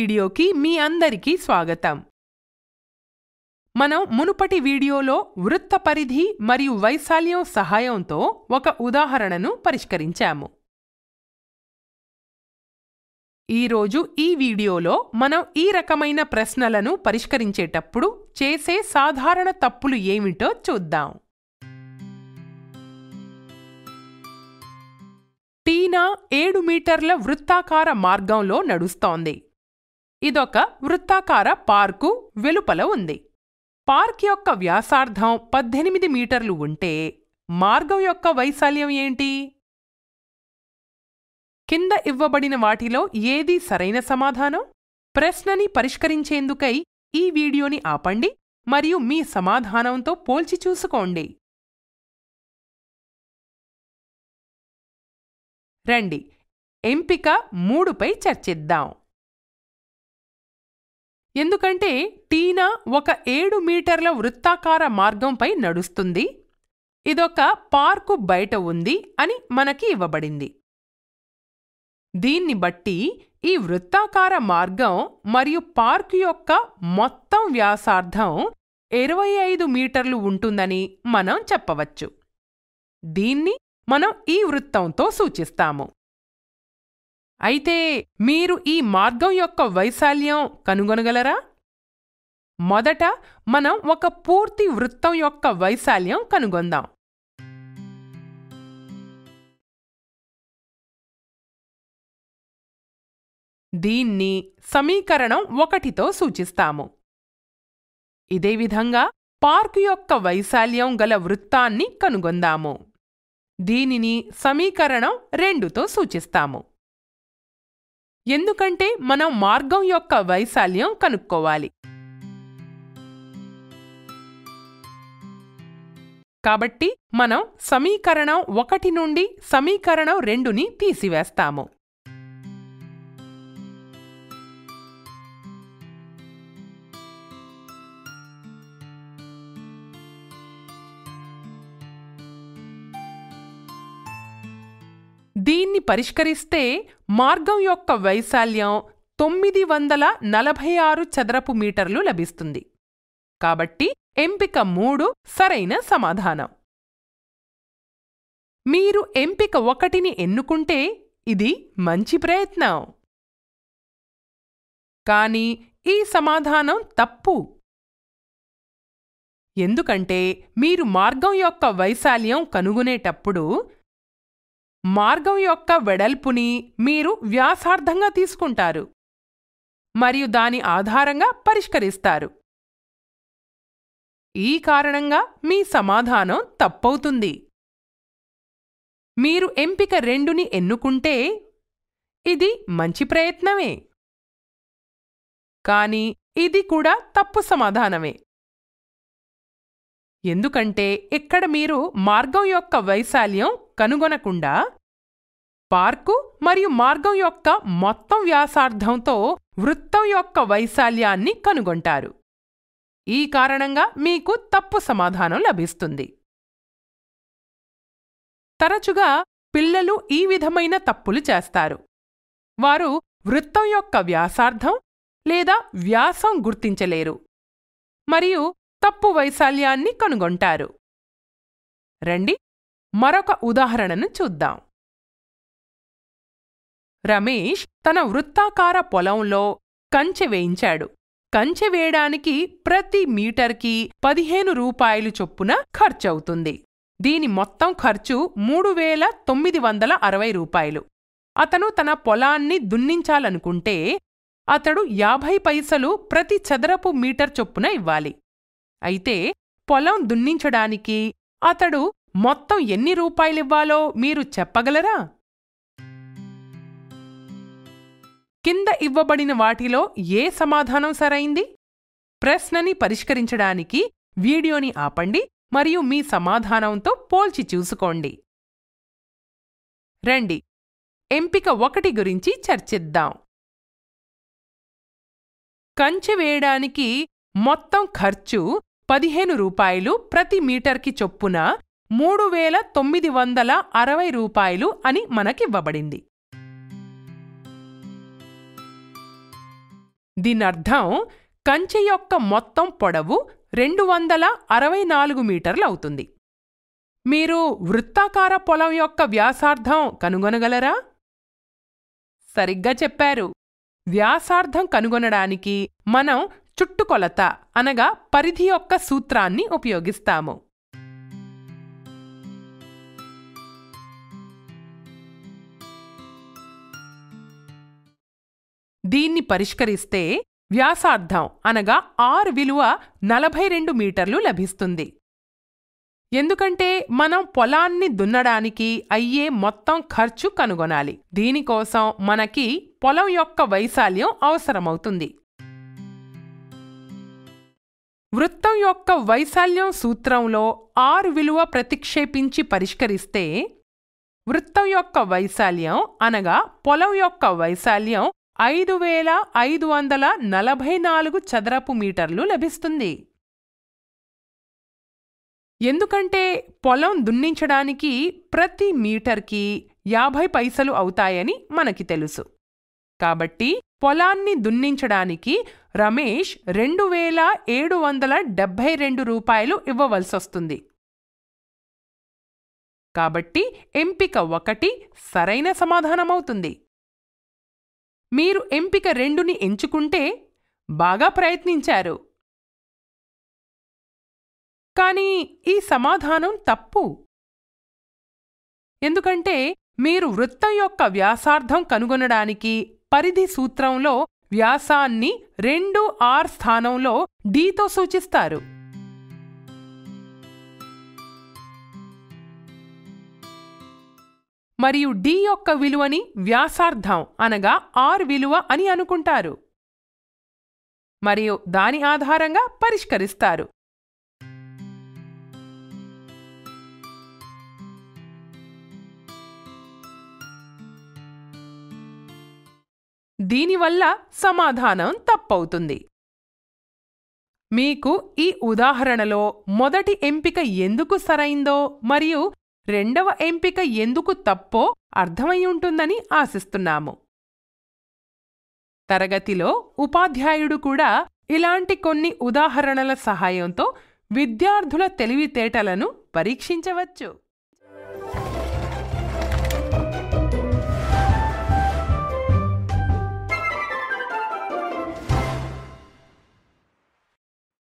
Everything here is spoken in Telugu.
వీడియోకి మీ అందరికీ స్వాగతం మనం మునుపటి వీడియోలో వృత్త పరిధి మరియు వైశాల్యం సహాయంతో ఒక ఉదాహరణను పరిష్కరించాము ఈరోజు ఈ వీడియోలో మనం ఈ రకమైన ప్రశ్నలను పరిష్కరించేటప్పుడు చేసే సాధారణ తప్పులు ఏమిటో చూద్దాం టీనా ఏడు మీటర్ల వృత్తాకార మార్గంలో నడుస్తోంది ఇదొక వృత్తాకార పార్కు వెలుపల ఉంది పార్క్ యొక్క వ్యాసార్థం పద్దెనిమిది మీటర్లు ఉంటే మార్గం యొక్క వైశాల్యం ఏంటి కింద ఇవ్వబడిన వాటిలో ఏది సరైన సమాధానం ప్రశ్నని పరిష్కరించేందుకై ఈ వీడియోని ఆపండి మరియు మీ సమాధానంతో పోల్చి చూసుకోండి రండి ఎంపిక మూడుపై చర్చిద్దాం ఎందుకంటే టీనా ఒక ఏడు మీటర్ల వృత్తాకార మార్గంపై నడుస్తుంది ఇదొక పార్కు బయట ఉంది అని మనకి ఇవ్వబడింది దీన్ని బట్టి ఈ వృత్తాకార మార్గం మరియు పార్కు యొక్క మొత్తం వ్యాసార్థం ఇరవై ఐదు మీటర్లు ఉంటుందని మనం చెప్పవచ్చు దీన్ని మనం ఈ వృత్తంతో సూచిస్తాము అయితే మీరు ఈ మార్గం యొక్క వైశాల్యం కనుగొనగలరా మొదట మనం ఒక పూర్తి వృత్తం యొక్క వైశాల్యం కనుగొందాం దీన్ని సమీకరణం ఒకటితో సూచిస్తాము ఇదే విధంగా పార్కు యొక్క వైశాల్యం గల వృత్తాన్ని కనుగొందాము దీనిని సమీకరణం రెండుతో సూచిస్తాము ఎందుకంటే మనం మార్గం యొక్క వైశాల్యం కనుక్కోవాలి కాబట్టి మనం సమీకరణం ఒకటి నుండి సమీకరణం రెండుని తీసివేస్తాము దీన్ని పరిష్కరిస్తే మార్గం యొక్క వైశాల్యం తొమ్మిది వందల నలభై ఆరు చదరపు మీటర్లు లభిస్తుంది కాబట్టి ఎంపిక మూడు సరైన సమాధానం మీరు ఎంపిక ఒకటిని ఎన్నుకుంటే ఇది మంచి ప్రయత్నం కానీ ఈ సమాధానం తప్పు ఎందుకంటే మీరు మార్గం యొక్క వైశాల్యం కనుగొనేటప్పుడు మార్గం యొక్క వెడల్పుని మీరు వ్యాసార్థంగా తీసుకుంటారు మరియు దాని ఆధారంగా పరిష్కరిస్తారు ఈ కారణంగా మీ సమాధానం తప్పవుతుంది మీరు ఎంపిక రెండుని ఎన్నుకుంటే ఇది మంచి ప్రయత్నమే కానీ ఇది కూడా తప్పు సమాధానమే ఎందుకంటే ఇక్కడ మీరు మార్గం యొక్క వైశాల్యం కనుగొనకుండా పార్కు మరియు మార్గం యొక్క మొత్తం వ్యాసార్థంతో వృత్తం యొక్క వైశాల్యాన్ని కనుగొంటారు ఈ కారణంగా మీకు తప్పు సమాధానం లభిస్తుంది తరచుగా పిల్లలు ఈ విధమైన తప్పులు చేస్తారు వారు వృత్తం యొక్క వ్యాసార్థం లేదా వ్యాసం గుర్తించలేరు మరియు తప్పు వైశాల్యాన్ని కనుగొంటారు రండి మరొక ఉదాహరణను చూద్దాం రమేష్ తన వృత్తాకార పొలంలో కంచె వేయించాడు కంచె వేయడానికి ప్రతి మీటర్కి పదిహేను రూపాయలు చొప్పున ఖర్చవుతుంది దీని మొత్తం ఖర్చు మూడు వేల తొమ్మిది వందల అరవై రూపాయలు అతను తన పొలాన్ని దున్నించాలనుకుంటే అతడు యాభై పైసలు ప్రతి చదరపు మీటర్ చొప్పున ఇవ్వాలి అయితే పొలం దున్నించడానికి అతడు మొత్తం ఎన్ని రూపాయలివ్వాలో మీరు చెప్పగలరా కింద ఇవ్వబడిన వాటిలో ఏ సమాధానం సరైంది ప్రశ్నని పరిష్కరించడానికి వీడియోని ఆపండి మరియు మీ సమాధానంతో పోల్చి చూసుకోండి రండి ఎంపిక ఒకటి గురించి చర్చిద్దాం కంచె వేయడానికి మొత్తం ఖర్చు పదిహేను రూపాయలు ప్రతి మీటర్కి చొప్పున మూడు వేల తొమ్మిది వందల అరవై రూపాయలు అని మనకివ్వబడింది దీనర్థం కంచె యొక్క మొత్తం పొడవు రెండు వందల అరవై నాలుగు మీటర్లవుతుంది మీరు వృత్తాకార పొలం యొక్క వ్యాసార్థం కనుగొనగలరా సరిగ్గా చెప్పారు వ్యాసార్థం కనుగొనడానికి మనం చుట్టుకొలత అనగా పరిధి యొక్క సూత్రాన్ని ఉపయోగిస్తాము దీన్ని పరిష్కరిస్తే వ్యాసార్థం అనగా ఆర్ విలువ నలభై రెండు మీటర్లు లభిస్తుంది ఎందుకంటే మనం పొలాన్ని దున్నడానికి అయ్యే మొత్తం ఖర్చు కనుగొనాలి దీనికోసం మనకి పొలం యొక్క వైశాల్యం అవసరమవుతుంది వృత్తం యొక్క వైశాల్యం సూత్రంలో ఆర్ విలువ ప్రతిక్షేపించి పరిష్కరిస్తే వృత్తం యొక్క వైశాల్యం అనగా పొలం యొక్క వైశాల్యం ఐదు వేల ఐదు వందల నలభై నాలుగు చదరపు మీటర్లు లభిస్తుంది ఎందుకంటే పొలం దున్నించడానికి ప్రతి మీటర్కి యాభై పైసలు అవుతాయని మనకి తెలుసు కాబట్టి పొలాన్ని దున్నించడానికి రమేష్ రెండు వేల ఏడు వందల డెబ్భై రెండు రూపాయలు ఇవ్వవలసొస్తుంది కాబట్టి ఎంపిక ఒకటి సరైన సమాధానమవుతుంది మీరు ఎంపిక రెండుని ఎంచుకుంటే బాగా ప్రయత్నించారు కానీ ఈ సమాధానం తప్పు ఎందుకంటే మీరు వృత్తం యొక్క వ్యాసార్థం కనుగొనడానికి పరిధి సూత్రంలో వ్యాసాన్ని రెండు ఆర్ స్థానంలో డీతో సూచిస్తారు మరియు డి యొక్క విలువని వ్యాసార్థం అనగా ఆర్ విలువ అని అనుకుంటారు మరియు దాని ఆధారంగా పరిష్కరిస్తారు దీనివల్ల సమాధానం తప్పవుతుంది మీకు ఈ ఉదాహరణలో మొదటి ఎంపిక ఎందుకు సరైందో మరియు రెండవ ఎంపిక ఎందుకు తప్పో అర్థమయ్యుంటుందని ఉంటుందని ఆశిస్తున్నాము తరగతిలో ఉపాధ్యాయుడు కూడా ఇలాంటి కొన్ని ఉదాహరణల సహాయంతో విద్యార్థుల తెలివితేటలను పరీక్షించవచ్చు